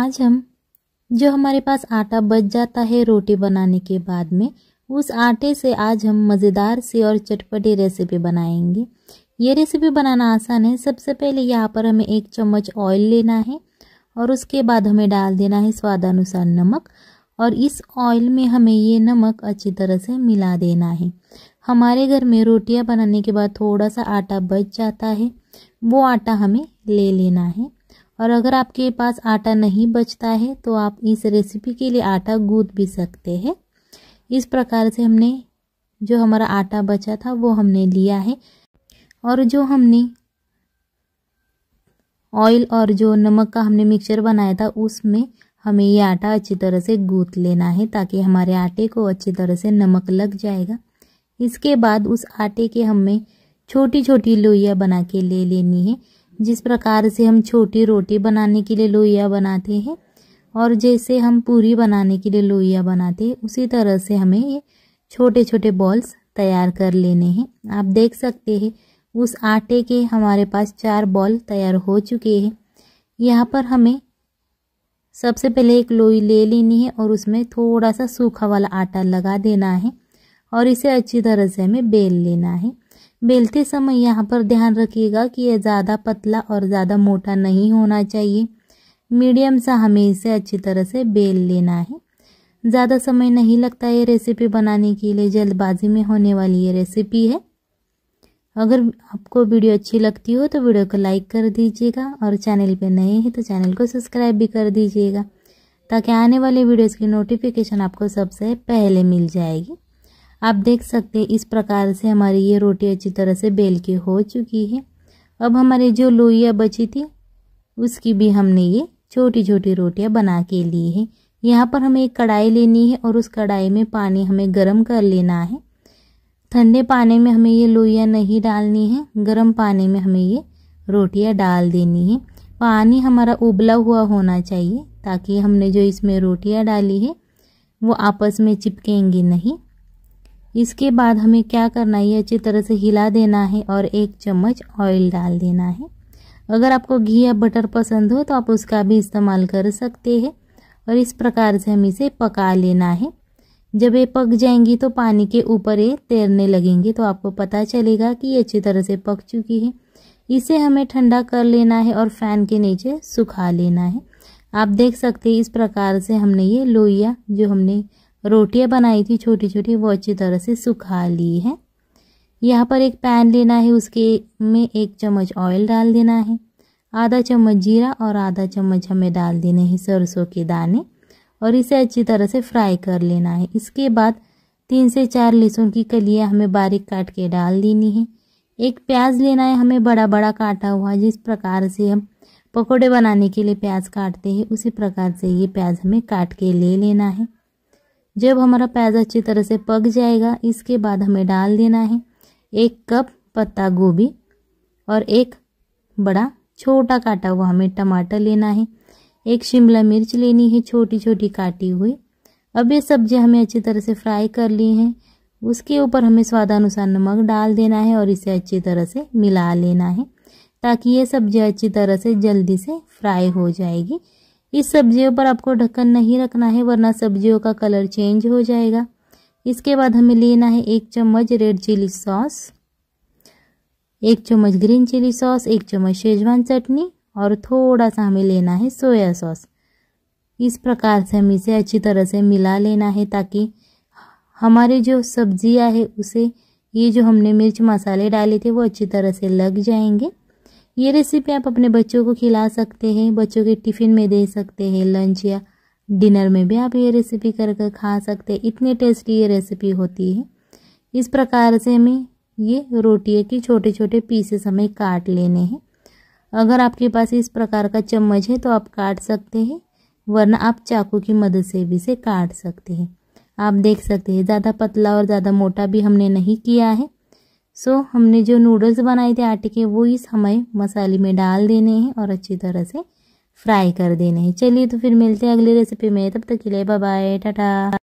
आज हम जो हमारे पास आटा बच जाता है रोटी बनाने के बाद में उस आटे से आज हम मज़ेदार सी और चटपटी रेसिपी बनाएंगे ये रेसिपी बनाना आसान है सबसे पहले यहाँ पर हमें एक चम्मच ऑयल लेना है और उसके बाद हमें डाल देना है स्वादानुसार नमक और इस ऑयल में हमें ये नमक अच्छी तरह से मिला देना है हमारे घर में रोटियां बनाने के बाद थोड़ा सा आटा बच जाता है वो आटा हमें ले लेना है और अगर आपके पास आटा नहीं बचता है तो आप इस रेसिपी के लिए आटा गूंद भी सकते हैं इस प्रकार से हमने जो हमारा आटा बचा था वो हमने लिया है और जो हमने ऑयल और जो नमक का हमने मिक्सचर बनाया था उसमें हमें ये आटा अच्छी तरह से गूँथ लेना है ताकि हमारे आटे को अच्छी तरह से नमक लग जाएगा इसके बाद उस आटे के हमें छोटी छोटी लोइयाँ बना के ले लेनी है जिस प्रकार से हम छोटी रोटी बनाने के लिए लोहिया बनाते हैं और जैसे हम पूरी बनाने के लिए लोहिया बनाते हैं उसी तरह से हमें ये छोटे छोटे बॉल्स तैयार कर लेने हैं आप देख सकते हैं उस आटे के हमारे पास चार बॉल तैयार हो चुके हैं यहाँ पर हमें सबसे पहले एक लोई ले लेनी है और उसमें थोड़ा सा सूखा वाला आटा लगा देना है और इसे अच्छी तरह से हमें बेल लेना है बेलते समय यहाँ पर ध्यान रखिएगा कि यह ज़्यादा पतला और ज़्यादा मोटा नहीं होना चाहिए मीडियम सा हमें इसे अच्छी तरह से बेल लेना है ज़्यादा समय नहीं लगता ये रेसिपी बनाने के लिए जल्दबाजी में होने वाली ये रेसिपी है अगर आपको वीडियो अच्छी लगती हो तो वीडियो को लाइक कर दीजिएगा और चैनल पे नए हैं तो चैनल को सब्सक्राइब भी कर दीजिएगा ताकि आने वाले वीडियोस की नोटिफिकेशन आपको सबसे पहले मिल जाएगी आप देख सकते हैं इस प्रकार से हमारी ये रोटी अच्छी तरह से बेल के हो चुकी है अब हमारी जो लोइयाँ बची थी उसकी भी हमने ये छोटी छोटी रोटियां बना के ली है यहाँ पर हमें एक कढ़ाई लेनी है और उस कढ़ाई में पानी हमें गर्म कर लेना है ठंडे पानी में हमें ये लोइयाँ नहीं डालनी है गर्म पानी में हमें ये रोटियाँ डाल देनी है पानी हमारा उबला हुआ होना चाहिए ताकि हमने जो इसमें रोटियाँ डाली है वो आपस में चिपकेंगी नहीं इसके बाद हमें क्या करना है ये अच्छी तरह से हिला देना है और एक चम्मच ऑयल डाल देना है अगर आपको घी या बटर पसंद हो तो आप उसका भी इस्तेमाल कर सकते हैं और इस प्रकार से हम इसे पका लेना है जब ये पक जाएंगी तो पानी के ऊपर ये तैरने लगेंगे तो आपको पता चलेगा कि ये अच्छी तरह से पक चुकी है इसे हमें ठंडा कर लेना है और फैन के नीचे सुखा लेना है आप देख सकते हैं इस प्रकार से हमने ये लोइया जो हमने रोटियां बनाई थी छोटी छोटी वो अच्छी तरह से सुखा ली है यहाँ पर एक पैन लेना है उसके में एक चम्मच ऑयल डाल देना है आधा चम्मच जीरा और आधा चम्मच हमें डाल देने हैं सरसों के दाने और इसे अच्छी तरह से फ्राई कर लेना है इसके बाद तीन से चार लहसुन की कलियाँ हमें बारीक काट के डाल देनी है एक प्याज लेना है हमें बड़ा बड़ा काटा हुआ जिस प्रकार से हम पकौड़े बनाने के लिए प्याज काटते हैं उसी प्रकार से ये प्याज हमें काट के ले लेना है जब हमारा प्याज अच्छी तरह से पक जाएगा इसके बाद हमें डाल देना है एक कप पत्ता गोभी और एक बड़ा छोटा काटा हुआ हमें टमाटर लेना है एक शिमला मिर्च लेनी है छोटी छोटी काटी हुई अब ये सब्जी हमें अच्छी तरह से फ्राई कर ली है उसके ऊपर हमें स्वादानुसार नमक डाल देना है और इसे अच्छी तरह से मिला लेना है ताकि ये सब्जी अच्छी तरह से जल्दी से फ्राई हो जाएगी इस सब्जियों पर आपको ढक्कन नहीं रखना है वरना सब्जियों का कलर चेंज हो जाएगा इसके बाद हमें लेना है एक चम्मच रेड चिली सॉस एक चम्मच ग्रीन चिली सॉस एक चम्मच शेजवान चटनी और थोड़ा सा हमें लेना है सोया सॉस इस प्रकार से हम इसे अच्छी तरह से मिला लेना है ताकि हमारी जो सब्जियाँ है उसे ये जो हमने मिर्च मसाले डाले थे वो अच्छी तरह से लग जाएंगे ये रेसिपी आप अपने बच्चों को खिला सकते हैं बच्चों के टिफ़िन में दे सकते हैं लंच या डिनर में भी आप ये रेसिपी कर कर खा सकते हैं इतनी टेस्टी ये रेसिपी होती है इस प्रकार से हमें ये रोटी के छोटे छोटे पीसेस हमें काट लेने हैं अगर आपके पास इस प्रकार का चम्मच है तो आप काट सकते हैं वरना आप चाकू की मदद से भी इसे काट सकते हैं आप देख सकते हैं ज़्यादा पतला और ज़्यादा मोटा भी हमने नहीं किया है सो so, हमने जो नूडल्स बनाए थे आटे के वो इस हमें मसाले में डाल देने हैं और अच्छी तरह से फ्राई कर देने हैं चलिए तो फिर मिलते हैं अगली रेसिपी में तब तक के लिए बाय टाटा